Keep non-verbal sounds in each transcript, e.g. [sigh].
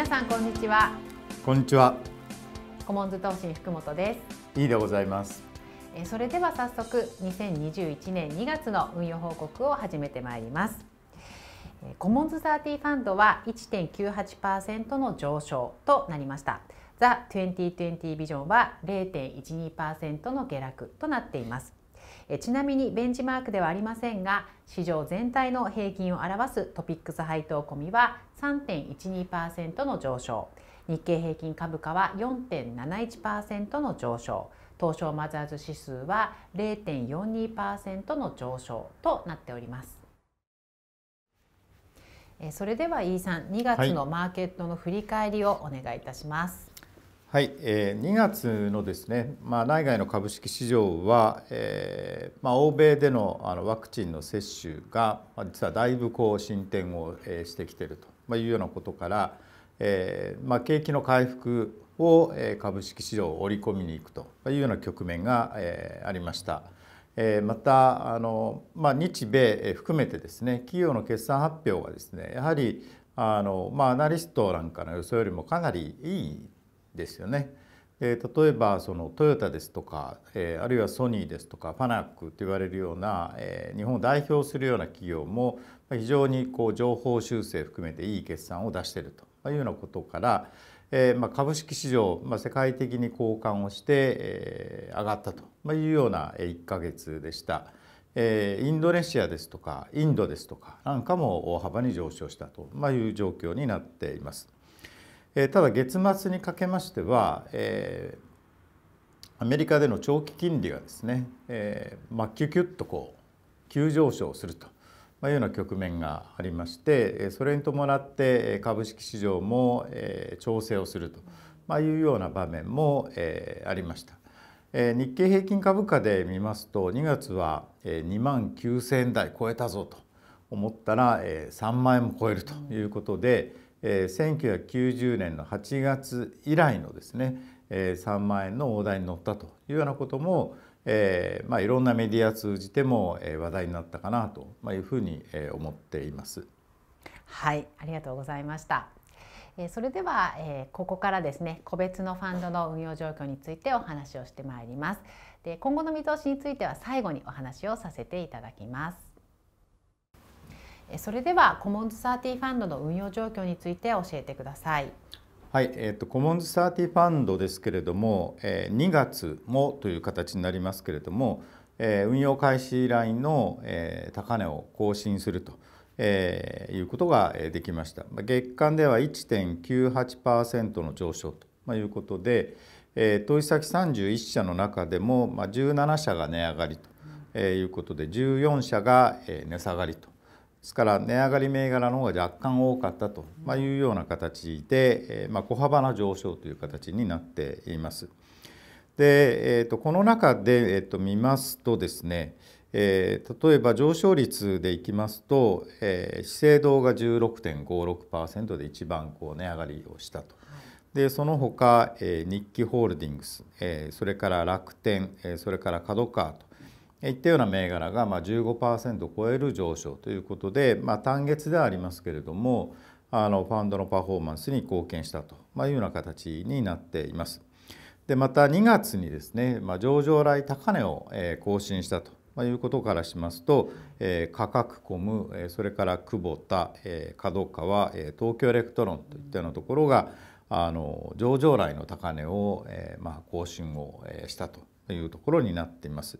皆さんこんにちはこんにちはコモンズ投信福本ですいいでございますえそれでは早速2021年2月の運用報告を始めてまいりますコモンズ30ファンドは1.98%の上昇となりましたザ・2020ビジョンは0.12%の下落となっていますえちなみにベンチマークではありませんが市場全体の平均を表すトピックス配当込みは3.12%の上昇日経平均株価は4.71%の上昇東証マザーズ指数は0.42%の上昇となっております。それでは飯さん2月のマーケットの振り返りをお願いいたします。はい、えー、2月のですね、まあ、内外の株式市場は、えーまあ、欧米でのあのワクチンの接種が、まあ、実はだいぶこう進展を、えー、してきているというようなことから、えーまあ、景気の回復を、えー、株式市場を織り込みにいくというような局面が、えー、ありました。えー、またあの、まあ、日米含めてですね企業の決算発表がですねやはりあの、まあ、アナリストなんかの予想よりもかなりいいですよね。で例えばそのトヨタですとか、えー、あるいはソニーですとかファナックと言われるような、えー、日本を代表するような企業も非常にこう情報修正含めていい決算を出しているというようなことから、えーまあ、株式市場、まあ、世界的に交換をして、えー、上がったというような1か月でした。えー、インドネシアですとかインドですとかなんかも大幅に上昇したという状況になっています。えー、ただ月末にかけましては、えー、アメリカでの長期金利がですね、えー、まあ、キュキュッとこう急上昇すると。まいうような局面がありましてそれに伴って株式市場もえ調整をすると、まあ、いうような場面もえありましたえ日経平均株価で見ますと2月はえ2万9,000円台超えたぞと思ったらえ3万円も超えるということでえー、1990年の8月以来のですね、えー、3万円の大台に乗ったというようなことも、えーまあ、いろんなメディア通じても、えー、話題になったかなというふうに、えー、思っています。はいありがとうございましたそれでは、えー、ここからですね個別のファンドの運用状況についてお話をしてまいりますで今後の見通しについては最後にお話をさせていただきますそれではコモンズサー30ファンドの運用状況について教えてください。はいえーと、コモンズサー30ファンドですけれども、えー、2月もという形になりますけれども、えー、運用開始ラインの、えー、高値を更新すると、えー、いうことができました月間では1.98%の上昇ということで、えー、投資先31社の中でも、まあ、17社が値上がりということで14社が値下がりとですから値上がり銘柄の方が若干多かったというような形で、まあ、小幅な上昇という形になっています。で、えー、とこの中で、えー、と見ますとですね、えー、例えば上昇率でいきますと、えー、資生堂が16.56%で一番こう値上がりをしたと。でその他、えー、日記ホールディングス、えー、それから楽天、えー、それから角川といったような銘柄がまあ15%を超える上昇ということで、まあ、単月ではありますけれどもあのファンドのパフォーマンスに貢献したというような形になっています。でまた2月にですね、まあ、上場来高値を更新したということからしますと価格コムそれから久保田角川東京エレクトロンといったようなところがあの上場来の高値を、まあ、更新をしたというところになっています。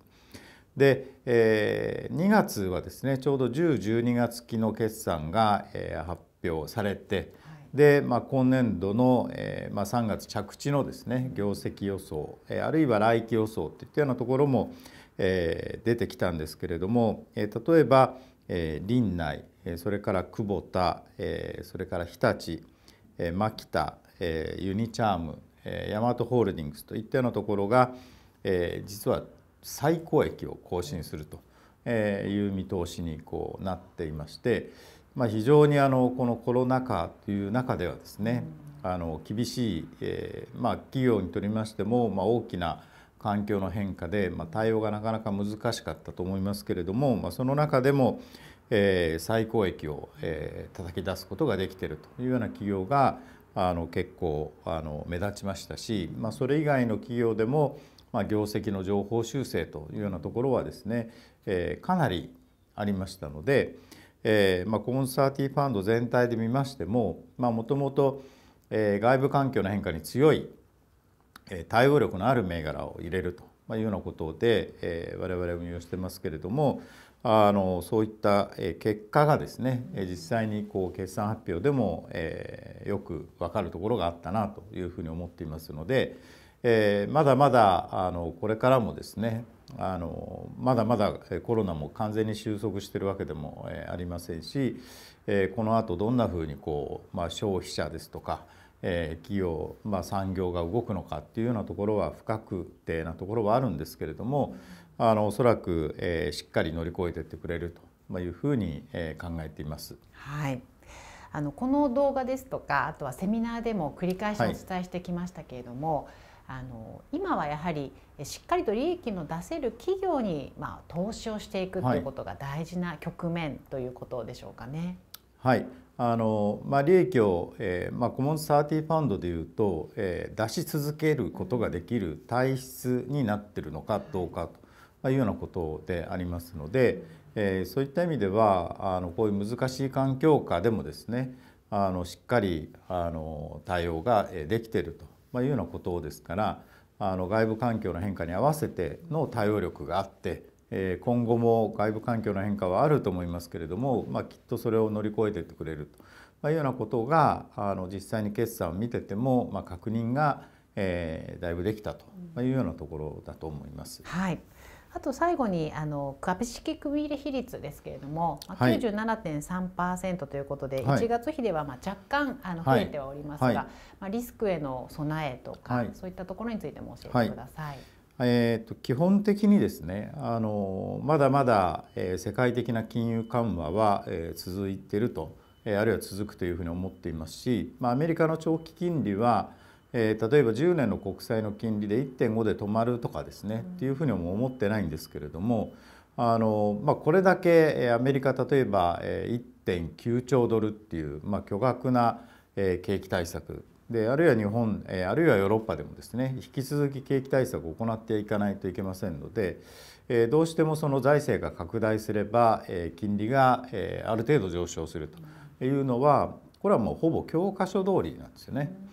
で、えー、2月はですねちょうど1012月期の決算が、えー、発表されて、はい、で、まあ、今年度の、えーまあ、3月着地のですね業績予想、えー、あるいは来期予想といったようなところも、えー、出てきたんですけれども、えー、例えば、えー、林内、えそれから久保田、えー、それから日立、えー、牧田、えー、ユニチャーム、えヤマトホールディングスといったようなところが、えー、実は最高益を更新するという見通しにこうなっていまして、まあ、非常にあのこのコロナ禍という中ではですねあの厳しい、えーまあ、企業にとりましても、まあ、大きな環境の変化で、まあ、対応がなかなか難しかったと思いますけれども、まあ、その中でも、えー、最高益を、えー、叩き出すことができているというような企業があの結構あの目立ちましたし、まあ、それ以外の企業でもまあ、業績の情報修正というようなところはですね、えー、かなりありましたので、えーまあ、コンサーティーファンド全体で見ましてももともと外部環境の変化に強い対応力のある銘柄を入れるとまあ、いうようなことで、えー、我々運用してますけれどもあのそういった、え結果がですね、え実際にこう決算発表でも、えー、よく分かるところがあったなというふうに思っていますので、えー、まだまだあのこれからもですねあのまだまだコロナも完全に収束してるわけでもありませんし、えー、このあとどんなふうにこう、まあ、消費者ですとか、えー、企業、まあ、産業が動くのかっていうようなところは不確定なところはあるんですけれどもあのおそらく、えー、しっかり乗り越えていってくれるというふうに、えー、考えています。はいあのこの動画ですとかあとはセミナーでも繰り返しお伝えしてきましたけれども、はいあの今はやはりしっかりと利益の出せる企業に、まあ、投資をしていくということが大事な局面ということでしょうかね。はい、あのまあ、利益を、えーまあ、コモンズ30ファンドでいうと、えー、出し続けることができる体質になってるのかどうかというようなことでありますので、えー、そういった意味ではあのこういう難しい環境下でもですねあのしっかりあの対応ができているとまあ、いうようなことですからあの外部環境の変化に合わせての対応力があって、えー、今後も外部環境の変化はあると思いますけれども、まあ、きっとそれを乗り越えてってくれると、いうようなことがあの実際に決算を見てても、まあ、確認が、えー、だいぶできたというようなところだと思います。はいあと最後にあの株式組入比率ですけれども、はい、97.3%ということで、はい、1月比ではまあ若干あの増えてはおりますが、はい、まあ、リスクへの備えとか、はい、そういったところについても教えてください。えーと、基本的にですねあのまだまだ、えー、世界的な金融緩和は、えー、続いていると、えー、あるいは続くというふうに思っていますし、まあ、アメリカの長期金利は、えー、例えば10年の国債の金利で1.5で止まるとかですね、うん、っていうふうにも思ってないんですけれどもあの、まあ、これだけアメリカ例えば1.9兆ドルっていう、まあ、巨額な景気対策であるいは日本あるいはヨーロッパでもですね引き続き景気対策を行っていかないといけませんのでどうしてもその財政が拡大すれば金利がある程度上昇するというのはこれはもうほぼ教科書通りなんですよね。うん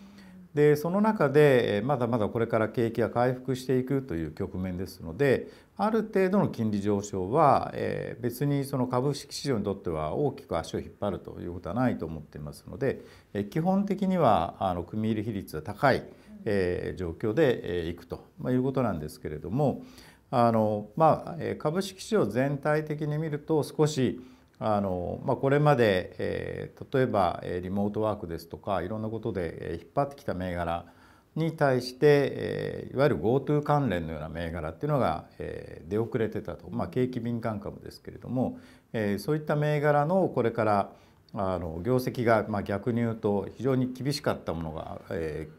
でその中でまだまだこれから景気が回復していくという局面ですのである程度の金利上昇は、え別にその株式市場にとっては大きく足を引っ張るということはないと思っていますので、え基本的にはあの組入れ比率が高い、え状況で、えいくと、まいうことなんですけれどもあの、まあ、株式市場全体的に見ると少しあのまあ、これまで、えー、例えばリモートワークですとかいろんなことで引っ張ってきた銘柄に対して、えー、いわゆる GoTo 関連のような銘柄っていうのが、えー、出遅れてたと、まあ、景気敏感株ですけれども、えー、そういった銘柄のこれからあの業績が、まあ、逆に言うと非常に厳しかったものが、え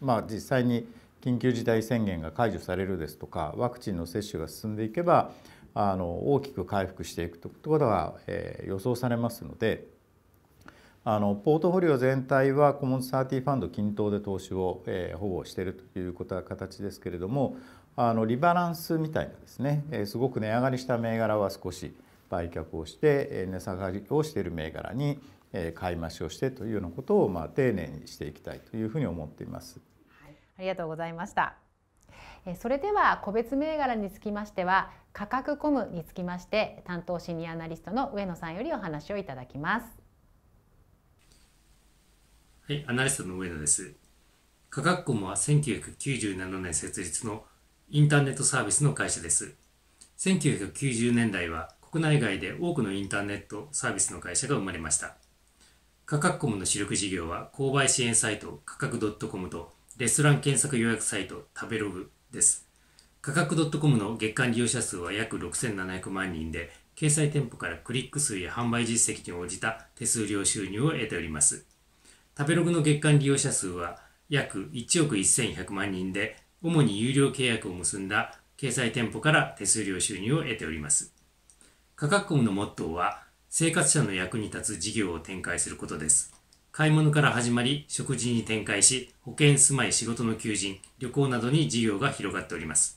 ーまあ、実際に緊急事態宣言が解除されるですとかワクチンの接種が進んでいけば、あの大きく回復していくということが、えー、予想されますのであのポートフォリオ全体はコモンズティファンド均等で投資を、えー、ほしているということは形ですけれどもあのリバランスみたいなですね、えー、すごく値上がりした銘柄は少し売却をして、えー、値下がりをしている銘柄に、えー、買い増しをしてというようなことを、まあ、丁寧にしていきたいというふうに思っています。ありがとうございました。それでは個別銘柄につきましては価格コムにつきまして担当シニアアナリストの上野さんよりお話をいただきますはいアナリストの上野です価格コムは1997年設立のインターネットサービスの会社です1990年代は国内外で多くのインターネットサービスの会社が生まれました価格コムの主力事業は購買支援サイト価格 .com とレストラン検索予約サイト食べログです価格 .com の月間利用者数は約6700万人で、掲載店舗からクリック数や販売実績に応じた手数料収入を得ております。食べログの月間利用者数は約1億1100万人で、主に有料契約を結んだ掲載店舗から手数料収入を得ております。価格コムのモットーは、生活者の役に立つ事業を展開することです。買い物から始まり、食事に展開し、保険、住まい、仕事の求人、旅行などに事業が広がっております。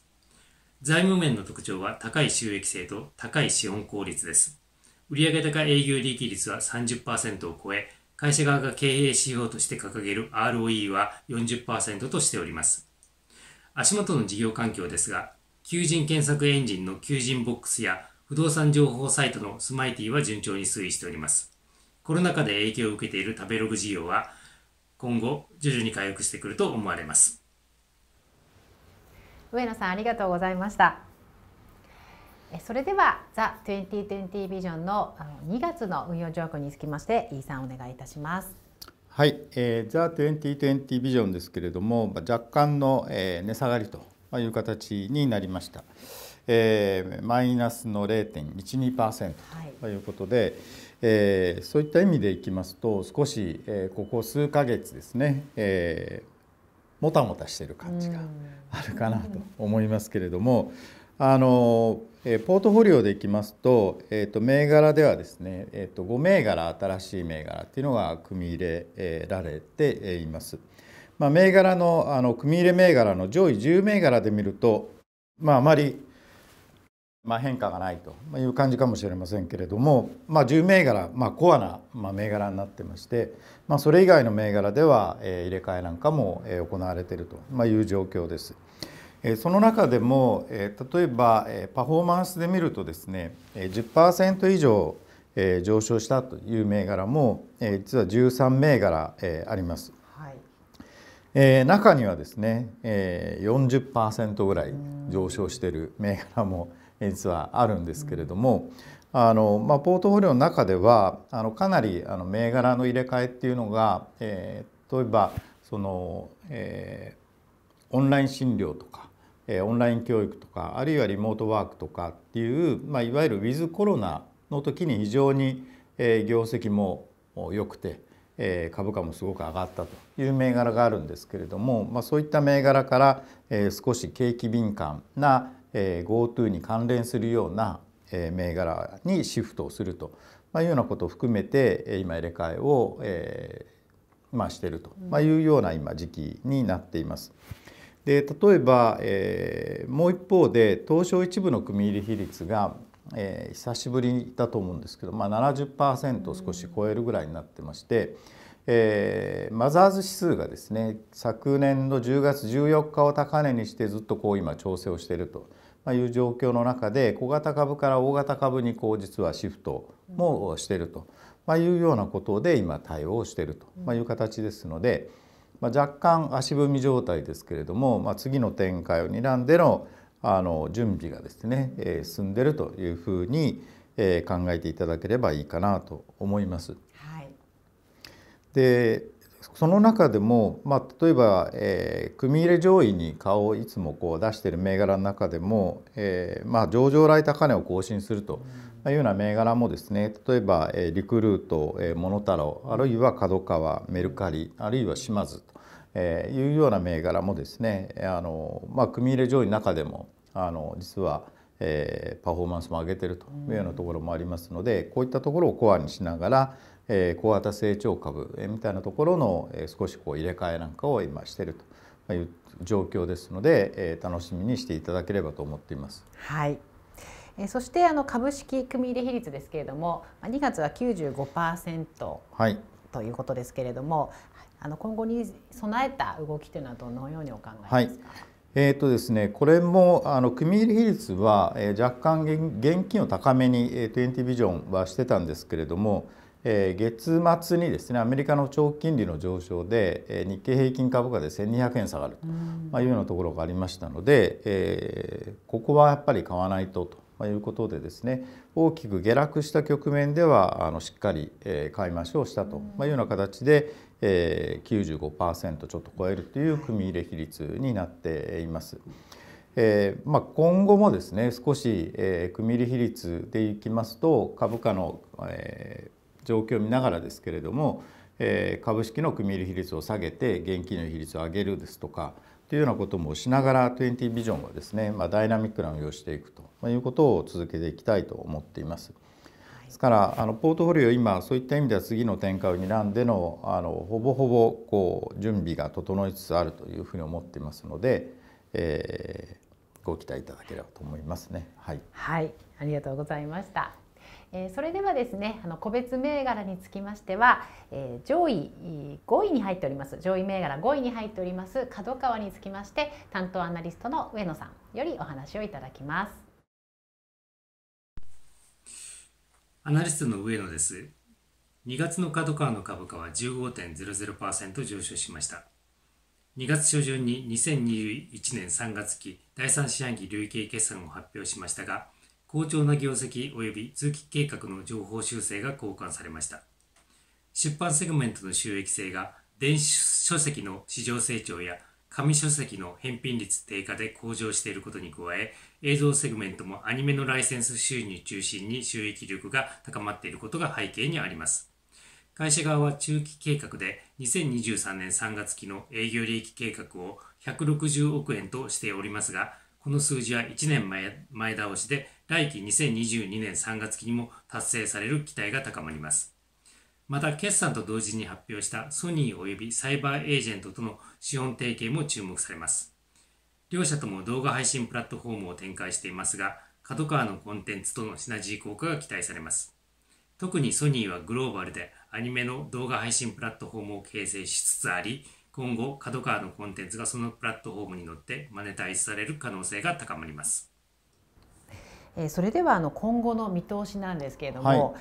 財務面の特徴は高い収益性と高い資本効率です。売上高営業利益率は30%を超え、会社側が経営指標として掲げる ROE は40%としております。足元の事業環境ですが、求人検索エンジンの求人ボックスや不動産情報サイトのスマイティは順調に推移しております。コロナ禍で影響を受けている食べログ事業は今後徐々に回復してくると思われます。上野さんありがとうございましたそれでは The2020 ビジョンの2月の運用状況につきまして飯さんお願いいたしますはい、えー、The2020 ビジョンですけれども若干の、えー、値下がりという形になりました、えー、マイナスの0.12%ということで、はい、えー、そういった意味でいきますと少し、えー、ここ数か月ですね、えーもたもたしている感じがあるかなと思いますけれども。あのえポートフォリオでいきますと,、えーと、銘柄ではですね、えーと、と5銘柄新しい銘柄っていうのが組み入れられています。まあ、銘柄のあの組み入れ銘柄の上位10銘柄で見ると、まあ、あまりまあ、変化がないという感じかもしれませんけれども、まあ、10銘柄、まあ、コアな、まあ、銘柄になってまして、まあ、それ以外の銘柄では、えー、入れ替えなんかも、えー、行われていると、まあ、いう状況です。えー、その中でも、えー、例えば、えー、パフォーマンスで見るとですね、えー、10%以上えー、上昇したという銘柄も、えー、実は13銘柄、えー、あります。はい、え中にはですね、えー、40%ぐらい上昇している銘柄も、うん実はあるんですけれどもあの、まあ、ポートフォリオの中ではあのかなりあの銘柄の入れ替えっていうのが、えー、例えばその、えー、オンライン診療とか、えー、オンライン教育とかあるいはリモートワークとかっていう、まあ、いわゆるウィズコロナの時に非常に、えー、業績も良くて、え株価もすごく上がったという銘柄があるんですけれども、まあ、そういった銘柄から、え少し景気敏感なえー、GoTo に関連するような、え銘柄にシフトをすると、まあ、いうようなことを含めて今入れ替えを、えまあ、していると、まあ、いうような今時期になっています。で例えば、えもう一方で東証一部の組入り比率が、え久しぶりだと思うんですけど、まあ70、を少し超えるぐらいになってまして。うんえー、マザーズ指数がですね昨年の10月14日を高値にしてずっとこう今調整をしているという状況の中で小型株から大型株にこう実はシフトもしていると、まあ、いうようなことで今対応していると、まいう形ですので、まあ、若干足踏み状態ですけれども、まあ、次の展開を睨んでのあの準備がですね、えー、進んでいるというふうに、えー、考えていただければいいかなと思います。でその中でも、まあ、例えば、えー、組入れ上位に顔をいつもこう出している銘柄の中でも、えーまあ、上場来高値を更新するというような銘柄もですね例えば、えー、リクルート、えー、モノタロウあるいは角川メルカリあるいは島津と、えー、いうような銘柄もですねあの、まあ、組入れ上位の中でもあの実は、えー、パフォーマンスも上げてるというようなところもありますのでこういったところをコアにしながら小型成長株みたいなところの少しこう入れ替えなんかを今しているという状況ですので楽しみにしていただければと思っています。はいそしてあの株式組入れ比率ですけれども2月は95%ということですけれども、はい、あの今後に備えた動きというのはどのようにお考えですか、はいえーとですね、これもあの組入れ比率は、え若干現金を高めに、えン20ビジョンはしてたんですけれども、え月末にですねアメリカの長期金利の上昇で、え日経平均株価で1200円下がると、いうようなところがありましたので、えここはやっぱり買わないとと。いうことでですね大きく下落した局面ではあのしっかり、え買い増しをしたと、まいうような形で、え95%ちょっと超えるという組入れ比率になっています。えーまあ、今後もですね少し、えー、組入比率でいきますと株価の、え状況を見ながらですけれども、えー、株式の組み入れ比率を下げて現金の比率を上げるですとかというようなこともしながら20ビジョンはですね、まあ、ダイナミックな運用していくということを続けていきたいと思っています。ですからあのポートフォリオ今そういった意味では次の展開を睨んでのあのほぼほぼこう準備が整いつつあるというふうに思っていますので、えー、ご期待いただければと思いますね。はい、はい、ありがとうございました。えー、それではですねあの個別銘柄につきましては、えー、上位5位に入っております上位銘柄5位に入っております角川につきまして担当アナリストの上野さんよりお話をいただきますアナリストの上野です2月の角川の株価は15.00%上昇しました2月初旬に2021年3月期第3四半期累計決算を発表しましたが好調な業績及び通期計画の情報修正が交換されました。出版セグメントの収益性が電子書籍の市場成長や紙書籍の返品率低下で向上していることに加え、映像セグメントもアニメのライセンス収入中心に収益力が高まっていることが背景にあります。会社側は中期計画で2023年3月期の営業利益計画を160億円としておりますが、この数字は1年前前倒しで、来期2022年3月期にも達成される期待が高まります。また、決算と同時に発表したソニー及びサイバーエージェントとの資本提携も注目されます。両社とも動画配信プラットフォームを展開していますが、角川のコンテンツとのシナジー効果が期待されます。特にソニーはグローバルでアニメの動画配信プラットフォームを形成しつつあり、今後、角川のコンテンツがそのプラットフォームに乗ってマネタイズされる可能性が高まります。それではあの今後の見通しなんですけれども、は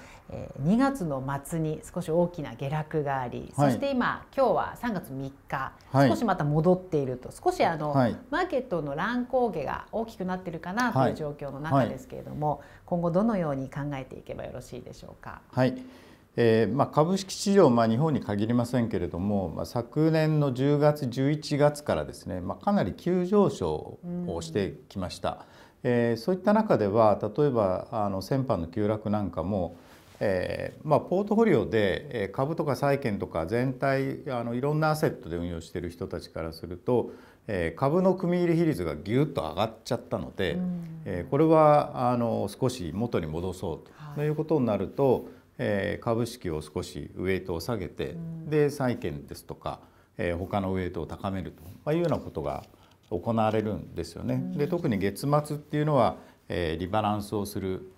い、2月の末に少し大きな下落があり、はい、そして今今日は3月3日、はい、少しまた戻っていると少しあの、はい、マーケットの乱高下が大きくなってるかなという状況の中ですけれども、今後どのように考えていけばよろしいでしょうか。はいえまあ、株式市場、まあ、日本に限りませんけれども、まあ、昨年の10月11月からですね、まあ、かなり急上昇をしてきました、うん、えー、そういった中では例えばあの先般の急落なんかも、えーまあ、ポートフォリオで株とか債券とか全体あのいろんなアセットで運用している人たちからすると、えー、株の組み入れ比率がぎゅっと上がっちゃったので、うん、えー、これはあの少し元に戻そうと,、い、うことになると。はいえー、株式を少しウエイトを下げて、うん、で債券ですとか、えー、他のウエイトを高めると、まいうようなことが行われるんですよね。うん、で特に月末っていうのは、えリバランスをする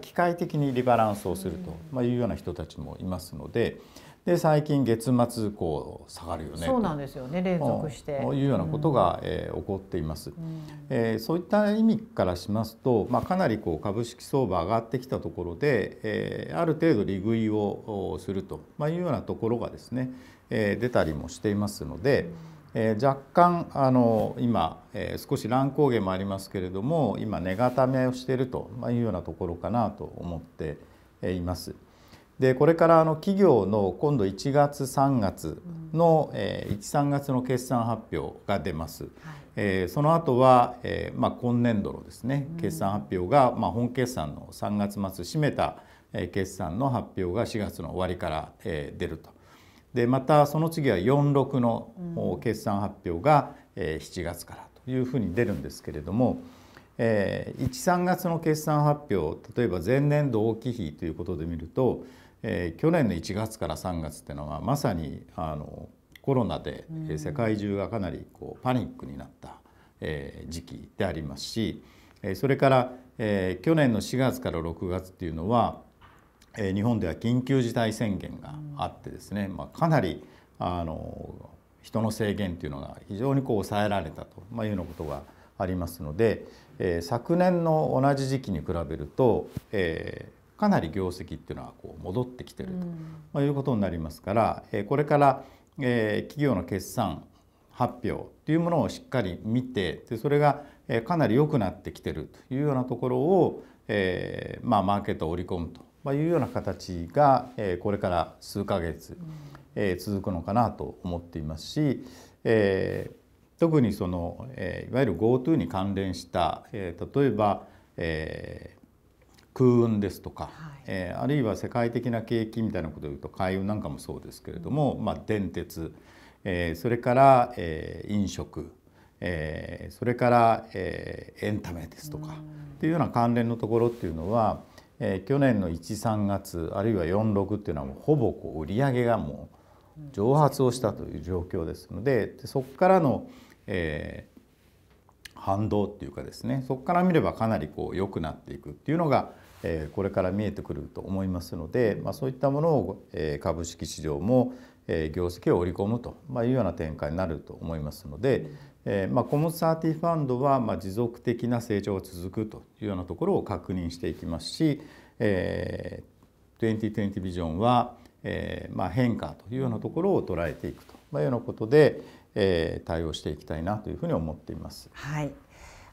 機械的にリバランスをすると、まいうような人たちもいますので。うで最近月末こう下がるよねそうなんですよね連続してというようなことが、うん、えー、起こっています、うん、えー、そういった意味からしますと、まあ、かなりこう株式相場上がってきたところで、えー、ある程度利食いをすると、まあ、いうようなところがですね、えー、出たりもしていますので、えー、若干あの今、えー、少し乱高下もありますけれども今値固めをしているというようなところかなと思っています。でこれからあの企業の今度1月3月の、うん、えー、13月の決算発表が出ます、はい、えー、その後は、えー、まあ、今年度のですね決算発表が、うん、まあ、本決算の3月末締めた、え決算の発表が4月の終わりから、え出るとでまたその次は46の、決算発表が、え7月からというふうに出るんですけれども、えー、13月の決算発表例えば前年度大きい比ということで見るとえー、去年の1月から3月っていうのはまさにあのコロナで世界中がかなりこうパニックになった、えー、時期でありますし、えー、それから、えー、去年の4月から6月っていうのは、えー、日本では緊急事態宣言があってですね、まあ、かなりあの人の制限というのが非常にこう抑えられたと、いうようなことがありますので、えー、昨年の同じ時期に比べると、えー、かなり業績っていうのはこう戻ってきてると、まいうことになりますから、えこれから、え企業の決算発表というものをしっかり見てでそれがかなり良くなってきてるというようなところを、えまあ、マーケットを織り込むというような形が、えこれから数ヶ月、え続くのかなと思っていますし、え特にその、えいわゆる GoTo に関連した、え例えば、え空運ですとか、はい、えー、あるいは世界的な景気みたいなことでいうと海運なんかもそうですけれども、うん、まあ、電鉄、えー、それから、えー、飲食、えー、それから、えー、エンタメですとか、うん、っていうような関連のところっていうのは、えー、去年の13月あるいは46っていうのはもうほぼこう売り上げがもう蒸発をしたという状況ですのででそこからの、えー、反動っていうかですねそこから見ればかなりこう良くなっていくっていうのがこれから見えてくると思いますので、まあ、そういったものを株式市場も業績を織り込むというような展開になると思いますので、まあ、コモサーティファンドはまあ持続的な成長が続くというようなところを確認していきますし、え2020ビジョンは、えまあ、変化というようなところを捉えていくというようなことで、え対応していきたいなというふうに思っています。はい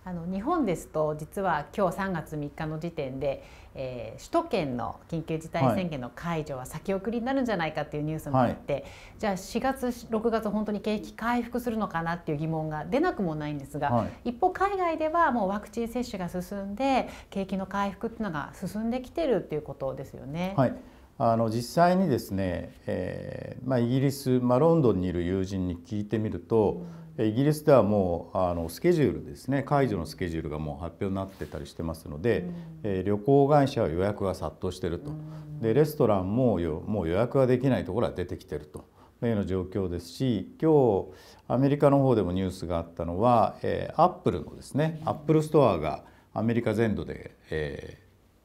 あの日本ですと実は今日3月3日の時点で、えー、首都圏の緊急事態宣言の解除は先送りになるんじゃないかっていうニュースもあって、はい、じゃあ4月6月本当に景気回復するのかなっていう疑問が出なくもないんですが、はい、一方海外ではもうワクチン接種が進んで景気の回復っていうのが進んできてるっていうことですよね。はいあの実際にですね、えーまあ、イギリス、まあ、ロンドンにいる友人に聞いてみると、うんイギリスではもうあのスケジュールですね解除のスケジュールがもう発表になってたりしてますので、え、うん、旅行会社は予約が殺到してると、うん、でレストランももう予約ができないところは出てきてると。いうような状況ですし今日アメリカの方でもニュースがあったのは、えー、アップルのですねアップルストアがアメリカ全土で、え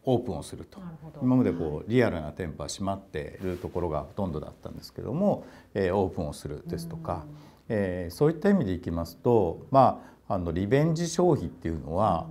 ー、オープンをすると今までこうリアルな店舗は閉まっているところがほとんどだったんですけども、えー、オープンをするですとか。うえー、そういった意味でいきますと、まあ、あのリベンジ消費っていうのは、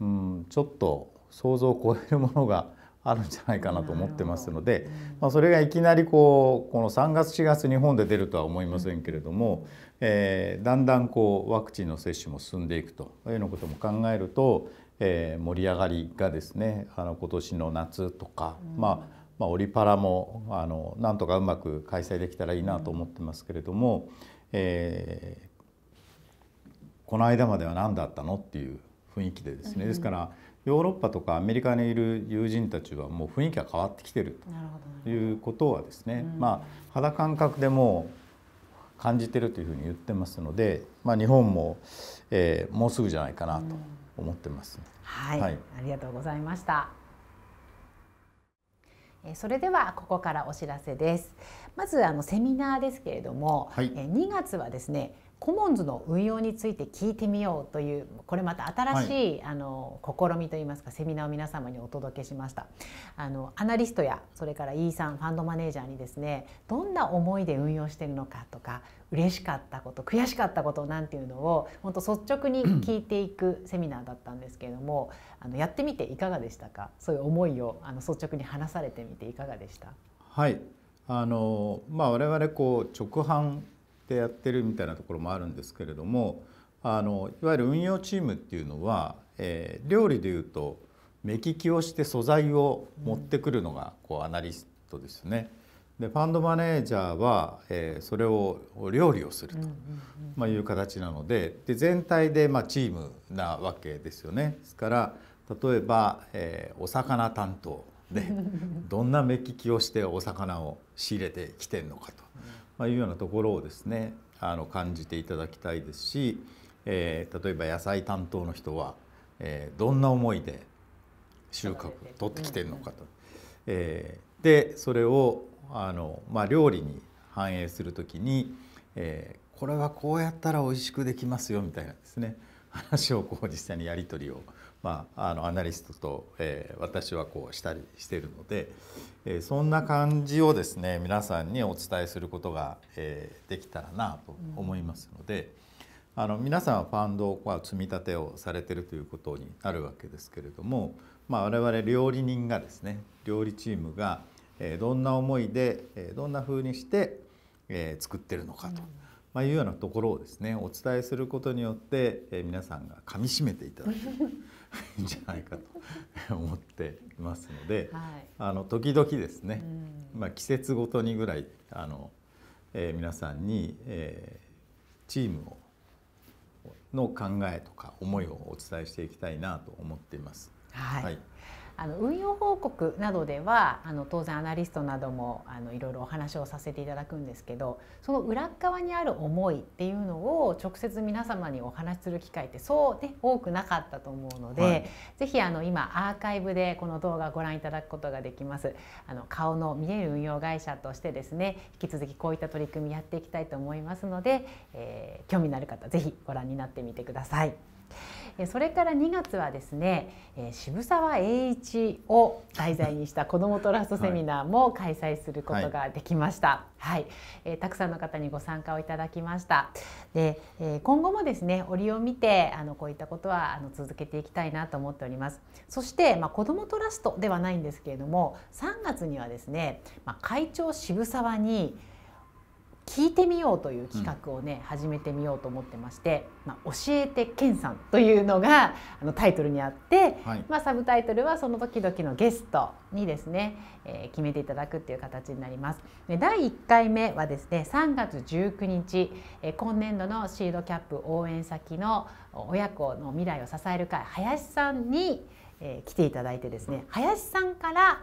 うん、うん、ちょっと想像を超えるものがあるんじゃないかなと思ってますので、まあ、それがいきなりこうこの3月4月日本で出るとは思いませんけれども、えー、だんだんこうワクチンの接種も進んでいくというようなことも考えると、えー、盛り上がりがですねあの今年の夏とか、まあ、まあオリパラもあのなんとかうまく開催できたらいいなと思ってますけれども。うんえー、この間までは何だったのっていう雰囲気でですね、ですからヨーロッパとかアメリカにいる友人たちはもう雰囲気が変わってきてるということはですね、まあ、肌感覚でも感じてるというふうに言ってますので、まあ、日本も、えー、もうすぐじゃないかなと思ってます、はい、はい、ありがとうございましたそれではここからお知らせですまずあのセミナーですけれども、はい、え2月はですねコモンズの運用について聞いてみようというこれまた新しい、はい、あの試みといいますかセミナーを皆様にお届けしましたあのアナリストやそれから E さんファンドマネージャーにですねどんな思いで運用してるのかとか嬉しかったこと悔しかったことなんていうのを本当率直に聞いていくセミナーだったんですけれども、あのやってみていかがでしたかそういう思いをあの率直に話されてみていかがでしたはいあのまあ、我々こう直販でやってるみたいなところもあるんですけれどもあのいわゆる運用チームっていうのは、えー、料理でいうと目利きをして素材を持ってくるのがこうアナリストですね。でファンドマネージャーは、えー、それを料理をすると、まあ、いう形なのでで全体で、まあ、チームなわけですよね。ですから例えば、えー、お魚担当でどんな目利きをしてお魚を仕入れてきてるのかと、まあ、いうようなところをですねあの感じていただきたいですし、えー、例えば野菜担当の人は、えー、どんな思いで収穫取ってきてるのかと。えー、でそれをあの、まあ、料理に反映する時に、えー、これはこうやったら美味しくできますよみたいなですね話をこう実際にやり取りをまあ、あのアナリストと、えー、私はこうしたりしているので、えー、そんな感じをですね皆さんにお伝えすることが、えー、できたらなと思いますので、うん、あの皆さんはファンドは積み立てをされてるということになるわけですけれども、まあ、我々料理人がですね料理チームがどんな思いでどんなふうにして作ってるのかと。うんまあ、いうようなところをですねお伝えすることによって、え皆さんが噛みしめていただく [laughs] いんじゃないかと思っていますので、はい、あの時々ですね、まあ、季節ごとにぐらいあの、えー、皆さんに、えー、チームをの考えとか思いをお伝えしていきたいなと思っています。はい、はいあの運用報告などではあの当然アナリストなどもあのいろいろお話をさせていただくんですけどその裏側にある思いっていうのを直接皆様にお話しする機会ってそうで、ね、多くなかったと思うので、はい、ぜひあの今アーカイブでこの動画ご覧いただくことができます。あの顔の見える運用会社としてですね引き続きこういった取り組みやっていきたいと思いますので、えー、興味のある方ぜひご覧になってみてください。それから2月はですね、え渋沢栄一を題材にした子どもトラストセミナーも開催することができました。はい、はい、えー、たくさんの方にご参加をいただきました。で、えー、今後もですね折を見てあのこういったことはあの続けていきたいなと思っております。そしてまあ子どもトラストではないんですけれども、3月にはですね、まあ、会長渋沢に聞いてみようという企画をね、うん、始めてみようと思ってまして「まあ、教えてけんさん」というのがあのタイトルにあって、はい、まあ、サブタイトルはその時々のゲストにですね、えー、決めていただくっていう形になります。で第1回目はですね3月19日、えー、今年度のシードキャップ応援先の親子の未来を支える会林さんに、えー、来ていただいてですね林さんから、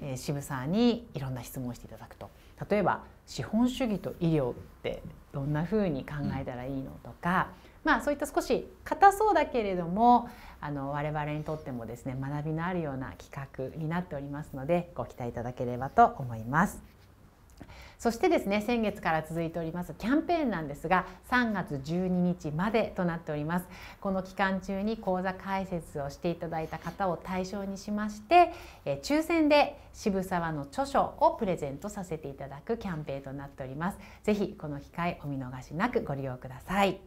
えー、渋沢にいろんな質問をしていただくと。例えば資本主義と医療ってどんなふうに考えたらいいのとか、まあ、そういった少し硬そうだけれどもあの我々にとってもですね学びのあるような企画になっておりますのでご期待いただければと思います。そしてですね先月から続いておりますキャンペーンなんですが3月12日までとなっておりますこの期間中に講座開設をしていただいた方を対象にしまして抽選で渋沢の著書をプレゼントさせていただくキャンペーンとなっておりますぜひこの機会お見逃しなくご利用ください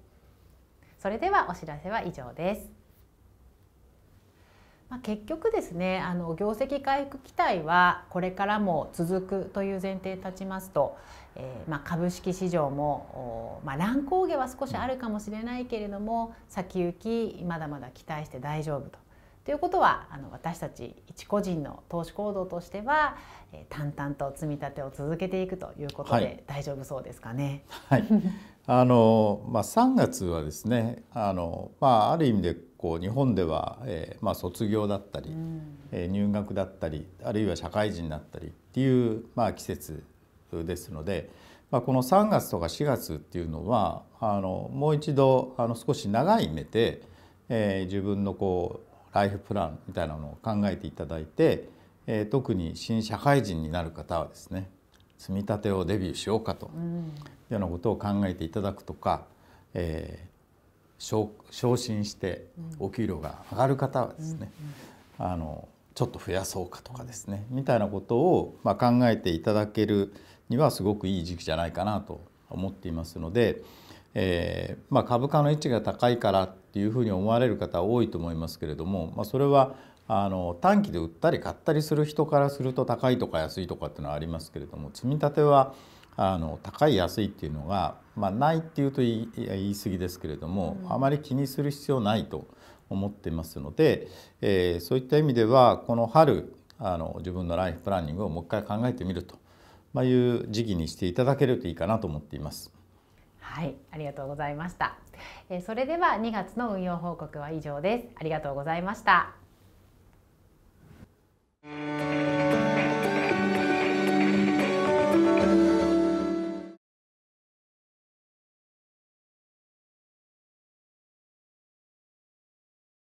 それではお知らせは以上ですまあ、結局ですねあの業績回復期待はこれからも続くという前提に立ちますと、えー、まあ、株式市場も、まあ、乱高下は少しあるかもしれないけれども先行きまだまだ期待して大丈夫と。ということはあの私たち一個人の投資行動としては、えー、淡々と積み立てを続けていくということで、大丈夫そうですかね。はいあのまあ、3月はですねあの、まあ、ある意味でこう日本では、えーまあ、卒業だったり、うん、入学だったりあるいは社会人だったりっていう、まあ、季節ですので、まあ、この3月とか4月っていうのはあのもう一度あの少し長い目で、えー、自分のこうライフプランみたいなのを考えていただいて、えー、特に新社会人になる方はですね積み立てをデビューしようかと。うんようなことを考えていただくとか、えー、昇進してお給料が上がる方はですね、うんうん、あのちょっと増やそうかとかですね、うん、みたいなことを、まあ、考えていただけるにはすごくいい時期じゃないかなと思っていますので、えー、まあ、株価の位置が高いからっていうふうに思われる方多いと思いますけれども、まあ、それはあの短期で売ったり買ったりする人からすると高いとか安いとかっていうのはありますけれども積み立てはあの高い安いっていうのが、まあ、ないっていうと言い過ぎですけれども、うん、あまり気にする必要ないと思ってますので、えー、そういった意味ではこの春あの自分のライフプランニングをもう一回考えてみると、まあ、いう時期にしていただけるといいかなと思っています。はい、ありがとうございました。えそれでは2月の運用報告は以上です。ありがとうございました。